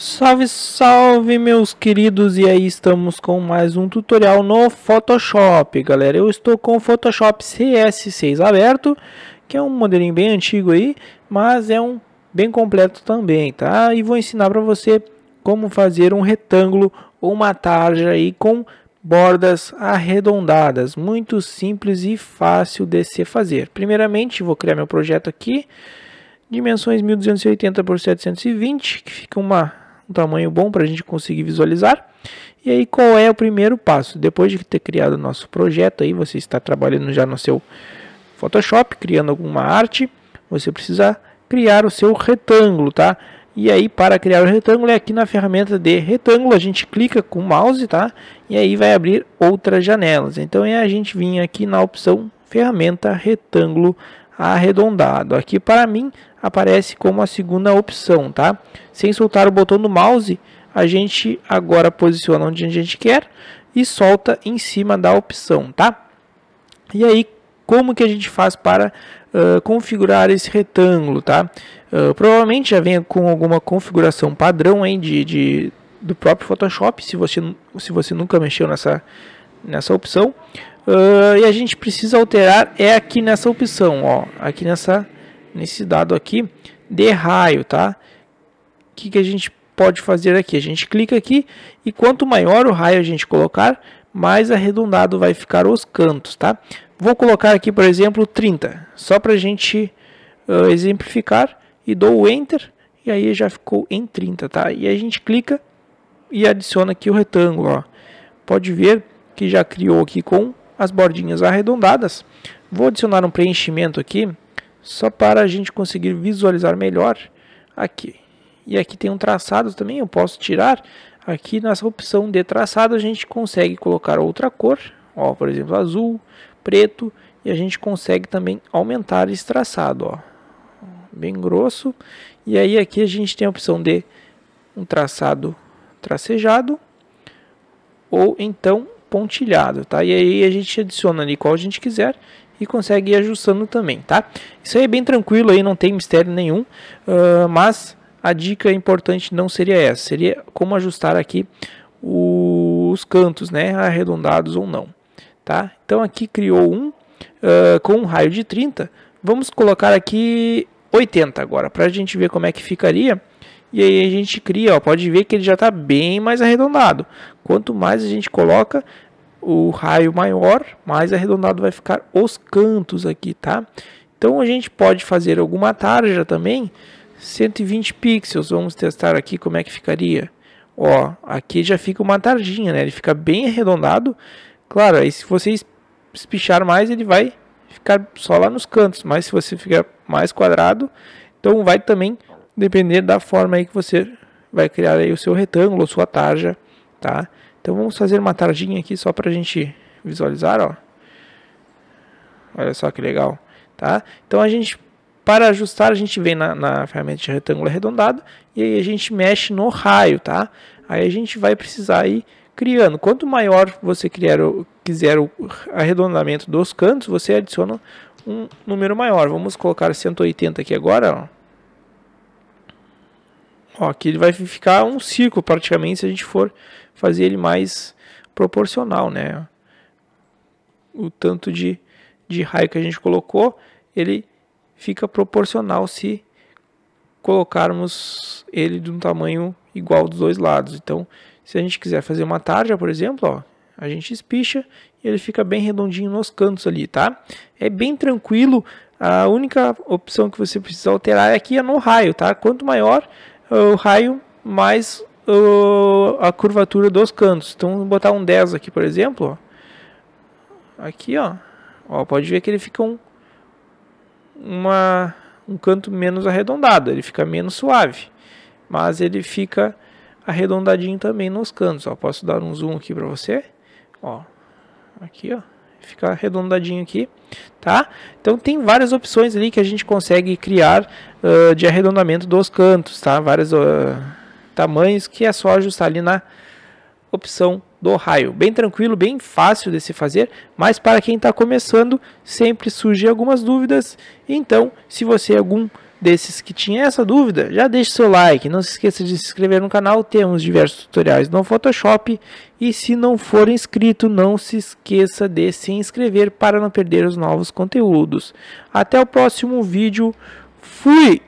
Salve, salve meus queridos, e aí estamos com mais um tutorial no Photoshop, galera. Eu estou com o Photoshop CS6 aberto, que é um modelinho bem antigo aí, mas é um bem completo também, tá? E vou ensinar para você como fazer um retângulo ou uma tarja aí com bordas arredondadas, muito simples e fácil de se fazer. Primeiramente, vou criar meu projeto aqui, dimensões 1280 por 720, que fica uma um tamanho bom para a gente conseguir visualizar. E aí qual é o primeiro passo? Depois de ter criado o nosso projeto, aí você está trabalhando já no seu Photoshop, criando alguma arte, você precisa criar o seu retângulo, tá? E aí para criar o retângulo é aqui na ferramenta de retângulo, a gente clica com o mouse, tá? E aí vai abrir outras janelas. Então é a gente vir aqui na opção ferramenta retângulo arredondado. Aqui para mim aparece como a segunda opção, tá? Sem soltar o botão do mouse, a gente agora posiciona onde a gente quer e solta em cima da opção, tá? E aí, como que a gente faz para uh, configurar esse retângulo, tá? Uh, provavelmente já venha com alguma configuração padrão hein, de, de, do próprio Photoshop, se você, se você nunca mexeu nessa nessa opção. Uh, e a gente precisa alterar é aqui nessa opção, ó, aqui nessa nesse dado aqui de raio, tá? que, que a gente pode fazer aqui? A gente clica aqui e quanto maior o raio a gente colocar, mais arredondado vai ficar os cantos, tá? Vou colocar aqui, por exemplo, 30, só para a gente uh, exemplificar e dou o Enter e aí já ficou em 30, tá? E a gente clica e adiciona aqui o retângulo, ó. Pode ver que já criou aqui com as bordinhas arredondadas. Vou adicionar um preenchimento aqui, só para a gente conseguir visualizar melhor aqui. E aqui tem um traçado também, eu posso tirar. Aqui nessa opção de traçado a gente consegue colocar outra cor, ó, por exemplo, azul, preto, e a gente consegue também aumentar esse traçado, ó, bem grosso. E aí aqui a gente tem a opção de um traçado tracejado, ou então pontilhado, tá? E aí a gente adiciona ali qual a gente quiser e consegue ir ajustando também, tá? Isso aí é bem tranquilo aí, não tem mistério nenhum, uh, mas a dica importante não seria essa, seria como ajustar aqui os cantos, né, arredondados ou não, tá? Então aqui criou um uh, com um raio de 30, vamos colocar aqui 80 agora, para a gente ver como é que ficaria, e aí a gente cria, ó, pode ver que ele já está bem mais arredondado. Quanto mais a gente coloca o raio maior, mais arredondado vai ficar os cantos aqui, tá? Então a gente pode fazer alguma tarja também, 120 pixels, vamos testar aqui como é que ficaria. Ó, aqui já fica uma tarjinha, né? Ele fica bem arredondado. Claro, aí se você espichar mais, ele vai ficar só lá nos cantos, mas se você ficar mais quadrado, então vai também depender da forma aí que você vai criar aí o seu retângulo, sua tarja, tá? Então vamos fazer uma tarjinha aqui só para a gente visualizar, ó. Olha só que legal, tá? Então a gente, para ajustar, a gente vem na, na ferramenta de retângulo arredondado e aí a gente mexe no raio, tá? Aí a gente vai precisar aí criando. Quanto maior você criar, quiser o arredondamento dos cantos, você adiciona um número maior. Vamos colocar 180 aqui agora, ó. Ó, aqui ele vai ficar um círculo praticamente se a gente for fazer ele mais proporcional, né? O tanto de, de raio que a gente colocou, ele fica proporcional se colocarmos ele de um tamanho igual dos dois lados. Então, se a gente quiser fazer uma tarja, por exemplo, ó, a gente espicha e ele fica bem redondinho nos cantos ali, tá? É bem tranquilo. A única opção que você precisa alterar é aqui é no raio, tá? Quanto maior, o raio mais o, a curvatura dos cantos. Então, vou botar um 10 aqui, por exemplo. Ó. Aqui, ó. ó. Pode ver que ele fica um, uma, um canto menos arredondado. Ele fica menos suave. Mas ele fica arredondadinho também nos cantos. Ó. Posso dar um zoom aqui para você. Ó. Aqui, ó. Fica arredondadinho aqui tá? Então tem várias opções ali que a gente consegue criar uh, de arredondamento dos cantos, tá? Vários uh, tamanhos que é só ajustar ali na opção do raio. Bem tranquilo, bem fácil de se fazer, mas para quem está começando sempre surgem algumas dúvidas. Então, se você é algum desses que tinha essa dúvida, já deixe seu like. Não se esqueça de se inscrever no canal, temos diversos tutoriais no Photoshop. E se não for inscrito, não se esqueça de se inscrever para não perder os novos conteúdos. Até o próximo vídeo. Fui!